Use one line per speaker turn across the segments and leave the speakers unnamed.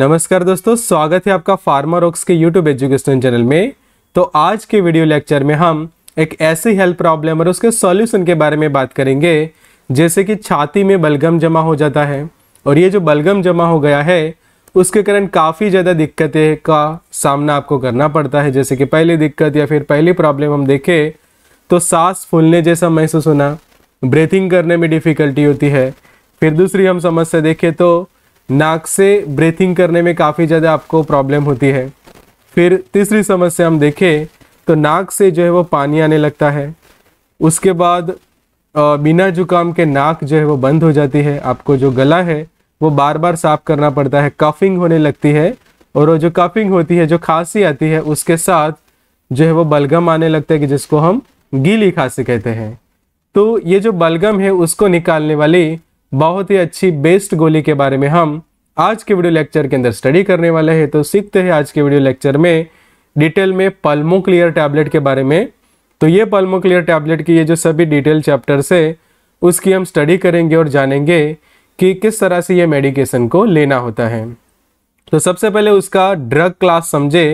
नमस्कार दोस्तों स्वागत है आपका फार्मर ऑक्स के यूट्यूब एजुकेशन चैनल में तो आज के वीडियो लेक्चर में हम एक ऐसी हेल्थ प्रॉब्लम और उसके सॉल्यूशन के बारे में बात करेंगे जैसे कि छाती में बलगम जमा हो जाता है और ये जो बलगम जमा हो गया है उसके कारण काफ़ी ज़्यादा दिक्कतें का सामना आपको करना पड़ता है जैसे कि पहली दिक्कत या फिर पहली प्रॉब्लम हम देखें तो सांस फूलने जैसा महसूस होना ब्रीथिंग करने में डिफ़िकल्टी होती है फिर दूसरी हम समस्या देखें तो नाक से ब्रीथिंग करने में काफ़ी ज़्यादा आपको प्रॉब्लम होती है फिर तीसरी समस्या हम देखें तो नाक से जो है वो पानी आने लगता है उसके बाद बिना जुकाम के नाक जो है वो बंद हो जाती है आपको जो गला है वो बार बार साफ करना पड़ता है कफिंग होने लगती है और वो जो कफिंग होती है जो खांसी आती है उसके साथ जो है वो बलगम आने लगता है कि जिसको हम गीली खांसी कहते हैं तो ये जो बलगम है उसको निकालने वाली बहुत ही अच्छी बेस्ट गोली के बारे में हम आज के वीडियो लेक्चर के अंदर स्टडी करने वाले हैं तो सीखते हैं आज के वीडियो लेक्चर में डिटेल में पल्मो क्लियर टैबलेट के बारे में तो ये पल्मो क्लियर टैबलेट की ये जो सभी डिटेल चैप्टर्स है उसकी हम स्टडी करेंगे और जानेंगे कि किस तरह से ये मेडिकेशन को लेना होता है तो सबसे पहले उसका ड्रग क्लास समझे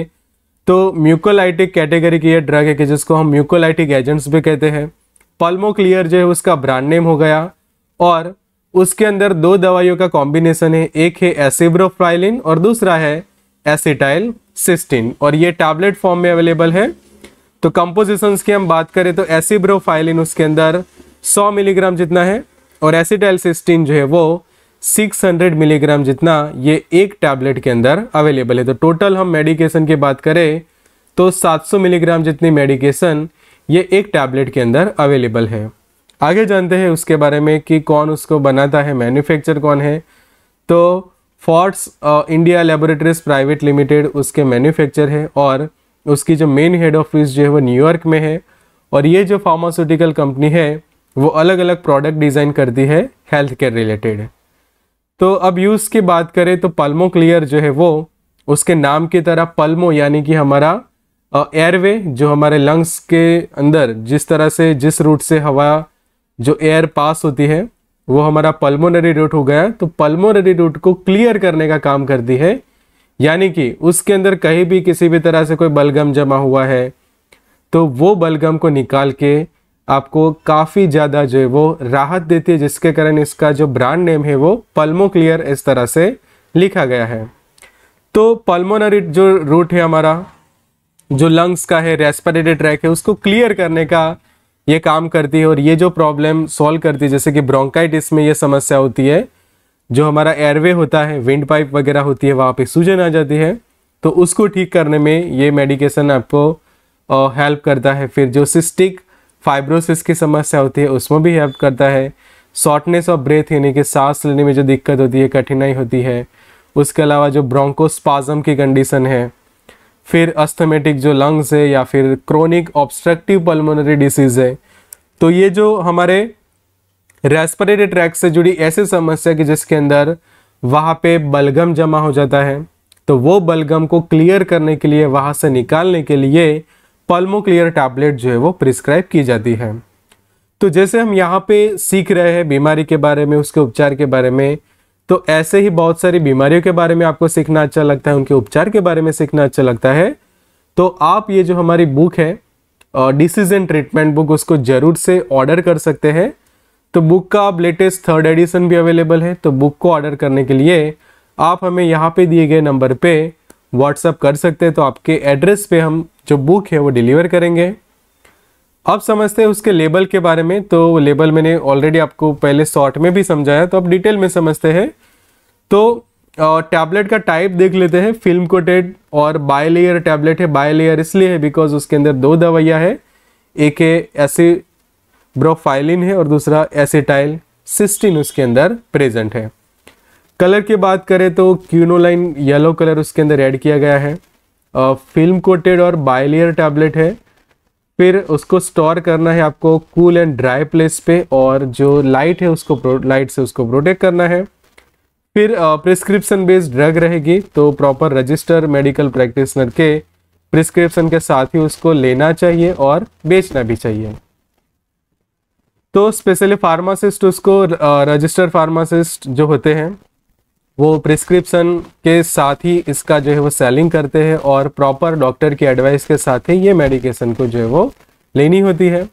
तो म्यूकोलाइटिक कैटेगरी की यह ड्रग है कि जिसको हम म्यूकोलाइटिक एजेंट्स भी कहते हैं पल्मो क्लियर जो है उसका ब्रांड नेम हो गया और उसके अंदर दो दवाइयों का कॉम्बिनेशन है एक है एसिब्रोफ्राइलिन और दूसरा है एसिटाइल सिस्टिन और ये टैबलेट फॉर्म में अवेलेबल है तो कंपोजिशन की हम बात करें तो एसिब्रोफाइलिन उसके अंदर 100 मिलीग्राम जितना है और एसिटाइल सिस्टिन जो है वो 600 मिलीग्राम जितना ये एक टैबलेट के अंदर अवेलेबल है तो टोटल हम मेडिकेशन की बात करें तो 700 मिलीग्राम जितनी मेडिकेशन ये एक टैबलेट के अंदर अवेलेबल है आगे जानते हैं उसके बारे में कि कौन उसको बनाता है मैन्युफैक्चर कौन है तो Fourts India laboratories private limited उसके मैन्युफैक्चर है और उसकी जो मेन हेड ऑफिस जो है वो न्यूयॉर्क में है और ये जो फार्मास्यूटिकल कंपनी है वो अलग अलग प्रोडक्ट डिज़ाइन करती है हेल्थ केयर रिलेटेड तो अब यूज़ की बात करें तो पल्मो क्लियर जो है वो उसके नाम की तरह पल्मो यानी कि हमारा एयरवे जो हमारे लंग्स के अंदर जिस तरह से जिस रूट से हवा जो एयर पास होती है वो हमारा पल्मोनरी रूट हो गया तो पल्मोनरी रूट को क्लियर करने का काम करती है यानी कि उसके अंदर कहीं भी किसी भी तरह से कोई बलगम जमा हुआ है तो वो बलगम को निकाल के आपको काफ़ी ज़्यादा जो है वो राहत देती है जिसके कारण इसका जो ब्रांड नेम है वो पल्मो क्लियर इस तरह से लिखा गया है तो पल्मोनरी जो रूट है हमारा जो लंग्स का है रेस्पिरेटरी ट्रैक है उसको क्लियर करने का ये काम करती है और ये जो प्रॉब्लम सॉल्व करती है जैसे कि ब्रोंकाइटिस में ये समस्या होती है जो हमारा एयरवे होता है विंड पाइप वगैरह होती है वहाँ पे सूजन आ जाती है तो उसको ठीक करने में ये मेडिकेशन आपको हेल्प करता है फिर जो सिस्टिक फाइब्रोसिस की समस्या होती है उसमें भी हेल्प करता है शॉर्टनेस ऑफ ब्रेथ यानी कि सांस लेने में जो दिक्कत होती है कठिनाई होती है उसके अलावा जो ब्रोंकोस्पाजम की कंडीशन है फिर अस्थमेटिक जो लंग्स है या फिर क्रोनिक ऑब्स्ट्रक्टिव पल्मोनरी डिसीज़ है तो ये जो हमारे रेस्परेटरी ट्रैक से जुड़ी ऐसी समस्या कि जिसके अंदर वहाँ पे बलगम जमा हो जाता है तो वो बलगम को क्लियर करने के लिए वहाँ से निकालने के लिए पल्मो क्लियर टैबलेट जो है वो प्रिस्क्राइब की जाती है तो जैसे हम यहाँ पे सीख रहे हैं बीमारी के बारे में उसके उपचार के बारे में तो ऐसे ही बहुत सारी बीमारियों के बारे में आपको सीखना अच्छा लगता है उनके उपचार के बारे में सीखना अच्छा लगता है तो आप ये जो हमारी बुक है डिसीजन ट्रीटमेंट बुक उसको ज़रूर से ऑर्डर कर सकते हैं तो बुक का अब लेटेस्ट थर्ड एडिशन भी अवेलेबल है तो बुक को ऑर्डर करने के लिए आप हमें यहाँ पे दिए गए नंबर पे व्हाट्सअप कर सकते हैं तो आपके एड्रेस पे हम जो बुक है वो डिलीवर करेंगे अब समझते हैं उसके लेबल के बारे में तो लेबल मैंने ऑलरेडी आपको पहले शॉर्ट में भी समझाया तो अब डिटेल में समझते हैं तो टैबलेट का टाइप देख लेते हैं फिल्म कोटेड और बाय लेयर टैबलेट है बाय लेयर इसलिए है बिकॉज उसके अंदर दो दवाइयाँ हैं एक है ऐसे ब्रोफाइलिन है और दूसरा एसिटाइल सिस्टिन उसके अंदर प्रेजेंट है कलर की बात करें तो क्यूनोलाइन येलो कलर उसके अंदर ऐड किया गया है फिल्म कोटेड और बायलेयर टैबलेट है फिर उसको स्टोर करना है आपको कूल एंड ड्राई प्लेस पे और जो लाइट है उसको लाइट से उसको प्रोटेक्ट करना है फिर प्रिस्क्रिप्शन बेस्ड ड्रग रहेगी तो प्रॉपर रजिस्टर मेडिकल प्रैक्टिस के प्रिस्क्रिप्शन के साथ ही उसको लेना चाहिए और बेचना भी चाहिए तो स्पेशली फार्मासिस्ट उसको रजिस्टर फार्मासिस्ट जो होते हैं वो प्रिस्क्रिप्शन के साथ ही इसका जो है वो सेलिंग करते हैं और प्रॉपर डॉक्टर की एडवाइस के साथ ही ये मेडिकेशन को जो है वो लेनी होती है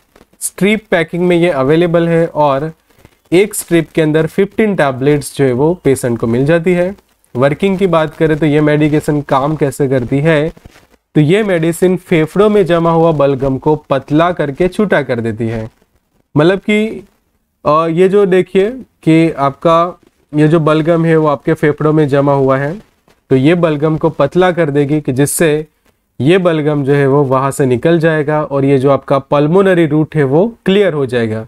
स्ट्रिप पैकिंग में ये अवेलेबल है और एक स्ट्रिप के अंदर 15 टैबलेट्स जो है वो पेशेंट को मिल जाती है वर्किंग की बात करें तो ये मेडिकेशन काम कैसे करती है तो ये मेडिसिन फेफड़ों में जमा हुआ बलगम को पतला करके छूटा कर देती है मतलब कि ये जो देखिए कि आपका ये जो बलगम है वो आपके फेफड़ों में जमा हुआ है तो ये बलगम को पतला कर देगी कि जिससे ये बलगम जो है वो वहाँ से निकल जाएगा और ये जो आपका पल्मोनरी रूट है वो क्लियर हो जाएगा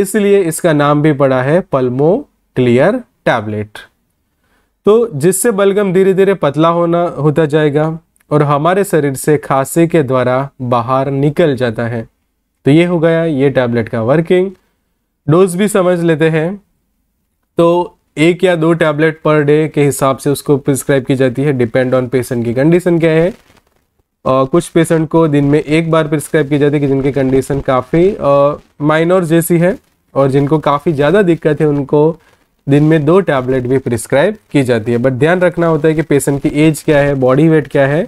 इसलिए इसका नाम भी पड़ा है पल्मो क्लियर टैबलेट तो जिससे बलगम धीरे धीरे पतला होना होता जाएगा और हमारे शरीर से खांसी के द्वारा बाहर निकल जाता है तो ये हो गया ये टैबलेट का वर्किंग डोज भी समझ लेते हैं तो एक या दो टैबलेट पर डे के हिसाब से उसको प्रिस्क्राइब की जाती है डिपेंड ऑन पेशेंट की कंडीशन क्या है आ, कुछ पेशेंट को दिन में एक बार प्रिस्क्राइब की जाती है कि जिनकी कंडीशन काफ़ी माइनर जैसी है और जिनको काफ़ी ज़्यादा दिक्कत है उनको दिन में दो टैबलेट भी प्रिस्क्राइब की जाती है बट ध्यान रखना होता है कि पेशेंट की एज क्या है बॉडी वेट क्या है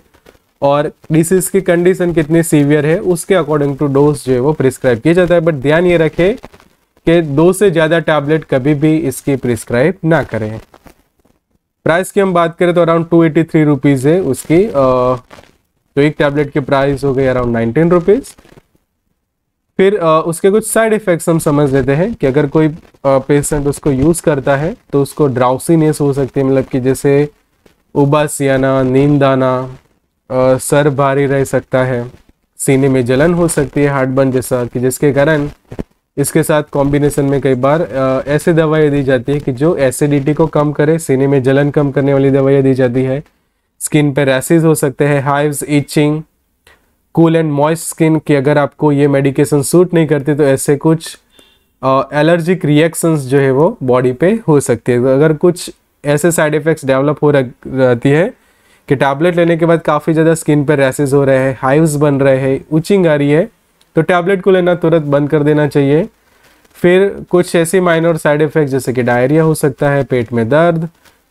और डिसीज़ की कंडीशन कितनी सीवियर है उसके अकॉर्डिंग टू डोज जो है वो प्रिस्क्राइब किया जाता है बट ध्यान ये रखें कि दो से ज़्यादा टैबलेट कभी भी इसकी प्रिस्क्राइब ना करें प्राइस की हम बात करें तो around two eighty three rupees है उसकी तो एक टैबलेट की प्राइस हो गई अराउंड नाइनटीन रुपीज़ फिर आ, उसके कुछ साइड इफ़ेक्ट्स हम समझ लेते हैं कि अगर कोई पेशेंट उसको यूज़ करता है तो उसको ड्राउसीनेस हो सकती है मतलब कि जैसे उबास आना नींद आना सर भारी रह सकता है सीने में जलन हो सकती है हार्ट बर्न जैसा कि जिसके कारण इसके साथ कॉम्बिनेशन में कई बार ऐसे दवाइयाँ दी जाती है कि जो एसिडिटी को कम करे सीने में जलन कम करने वाली दवाइयाँ दी जाती है स्किन पर रैसेज हो सकते हैं hives itching cool and moist skin कि अगर आपको ये मेडिकेशन सूट नहीं करती तो ऐसे कुछ एलर्जिक रिएक्शंस जो है वो बॉडी पे हो सकती है तो अगर कुछ ऐसे साइड इफ़ेक्ट्स डेवलप हो रहती है कि टैबलेट लेने के बाद काफ़ी ज़्यादा स्किन पर रैसेज हो रहे हैं हाइव्स बन रहे हैं उचिंग आ रही है तो टैबलेट को लेना तुरंत बंद कर देना चाहिए फिर कुछ ऐसे माइनर साइड इफ़ेक्ट जैसे कि डायरिया हो सकता है पेट में दर्द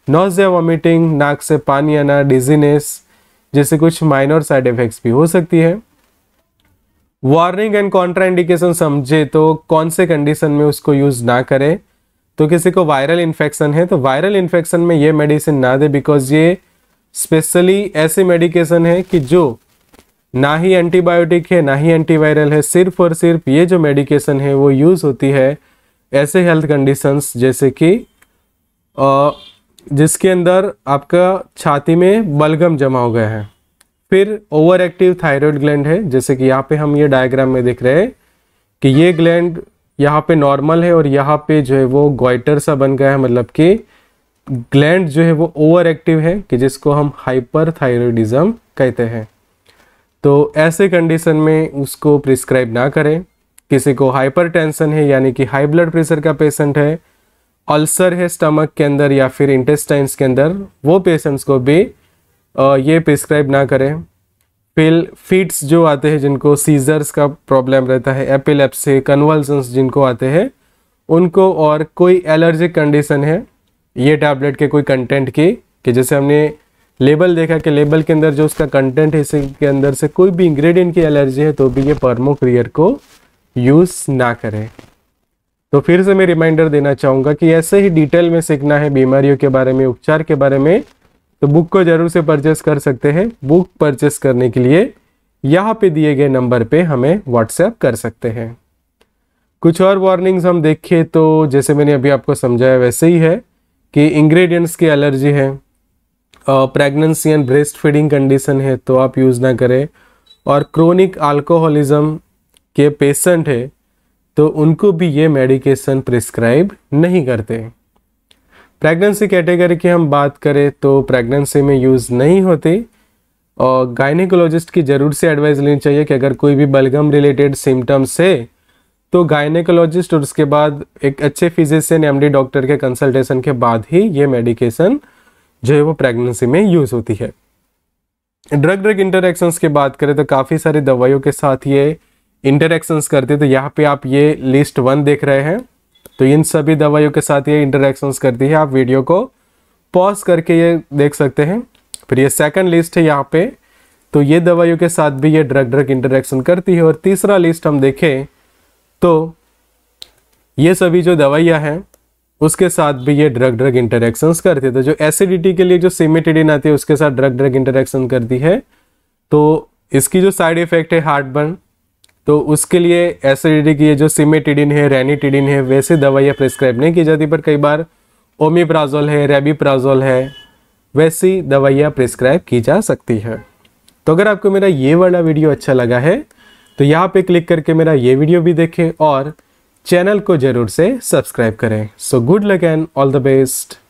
नोजिया वॉमिटिंग नाक से पानी आना डिजीनेस जैसे कुछ माइनर साइड इफ़ेक्ट्स भी हो सकती है वार्निंग एंड इंडिकेशन समझे तो कौन से कंडीशन में उसको यूज़ ना करें तो किसी को वायरल इन्फेक्शन है तो वायरल इन्फेक्शन में ये मेडिसिन ना दे बिकॉज ये स्पेशली ऐसी मेडिकेशन है कि जो ना ही एंटीबायोटिक है ना ही एंटीवायरल है सिर्फ और सिर्फ ये जो मेडिकेशन है वो यूज़ होती है ऐसे हेल्थ कंडीशंस जैसे कि जिसके अंदर आपका छाती में बलगम जमा हो गया है फिर ओवर एक्टिव थायराइड ग्लैंड है जैसे कि यहाँ पे हम ये डायग्राम में देख रहे हैं कि ये ग्लैंड यहाँ पे नॉर्मल है और यहाँ पे जो है वो ग्वाइटर सा बन गया है मतलब कि ग्लैंड जो है वो ओवर एक्टिव है कि जिसको हम हाइपर थायरोडिज्म कहते हैं तो ऐसे कंडीशन में उसको प्रिस्क्राइब ना करें किसी को हाइपरटेंशन है यानी कि हाई ब्लड प्रेशर का पेशेंट है अल्सर है स्टमक के अंदर या फिर इंटेस्टाइन्स के अंदर वो पेशेंट्स को भी ये प्रिस्क्राइब ना करें फिल फीट्स जो आते हैं जिनको सीजर्स का प्रॉब्लम रहता है एपिलेप्स कन्वल्सन्स जिनको आते हैं उनको और कोई एलर्जिक कंडीशन है ये टैबलेट के कोई कंटेंट की कि जैसे हमने लेबल देखा कि लेबल के अंदर जो उसका कंटेंट है इसके अंदर से कोई भी इंग्रेडिएंट की एलर्जी है तो भी ये परमोक्रियर को यूज़ ना करें तो फिर से मैं रिमाइंडर देना चाहूँगा कि ऐसे ही डिटेल में सीखना है बीमारियों के बारे में उपचार के बारे में तो बुक को ज़रूर से परचेस कर सकते हैं बुक परचेस करने के लिए यहाँ पे दिए गए नंबर पे हमें व्हाट्सएप कर सकते हैं कुछ और वार्निंग्स हम देखें तो जैसे मैंने अभी आपको समझाया वैसे ही है कि इंग्रेडिएंट्स की एलर्जी है pregnancy and breastfeeding condition है तो आप यूज़ ना करें और क्रोनिक अल्कोहलिज्म के पेशेंट है तो उनको भी ये मेडिकेशन प्रिस्क्राइब नहीं करते प्रेगनेंसी कैटेगरी की हम बात करें तो प्रेगनेंसी में यूज़ नहीं होती और गायनेकोलॉजिस्ट की ज़रूर से एडवाइस लेनी चाहिए कि अगर कोई भी बलगम रिलेटेड सिम्टम्स है तो गायनेकोलॉजिस्ट और उसके बाद एक अच्छे फिजिशियन एमडी डॉक्टर के कंसल्टेशन के बाद ही ये मेडिकेशन जो है वो प्रेगनेंसी में यूज़ होती है ड्रग ड्रग इंटरेक्शंस की बात करें तो काफ़ी सारी दवाइयों के साथ ये इंटरेक्शंस करते हैं तो यहाँ पे आप ये लिस्ट वन देख रहे हैं तो इन सभी दवाइयों के साथ ये इंटरेक्शंस करती है आप वीडियो को पॉज करके ये देख सकते हैं फिर ये सेकंड लिस्ट है यहाँ पे तो ये दवाइयों के साथ भी ये ड्रग ड्रग इंटरेक्शन करती है और तीसरा लिस्ट हम देखें तो ये सभी जो दवाइयाँ हैं उसके साथ भी ये ड्रग ड्रग इंटरेक्शन करते तो जो एसिडिटी के लिए जो सीमेटेडिन आती है उसके साथ ड्रग ड्रग इंटरेक्शन करती है तो इसकी जो साइड इफेक्ट है हार्ट बर्न तो उसके लिए एसिडिटी की ये जो सीमेटिडिन है रेनिटिडिन है वैसे दवाइयाँ प्रिस्क्राइब नहीं की जाती पर कई बार ओमीप्राजोल है रेबीप्राजोल है वैसी दवाइयाँ प्रिस्क्राइब की जा सकती है तो अगर आपको मेरा ये वाला वीडियो अच्छा लगा है तो यहाँ पे क्लिक करके मेरा ये वीडियो भी देखें और चैनल को जरूर से सब्सक्राइब करें so good luck and all the best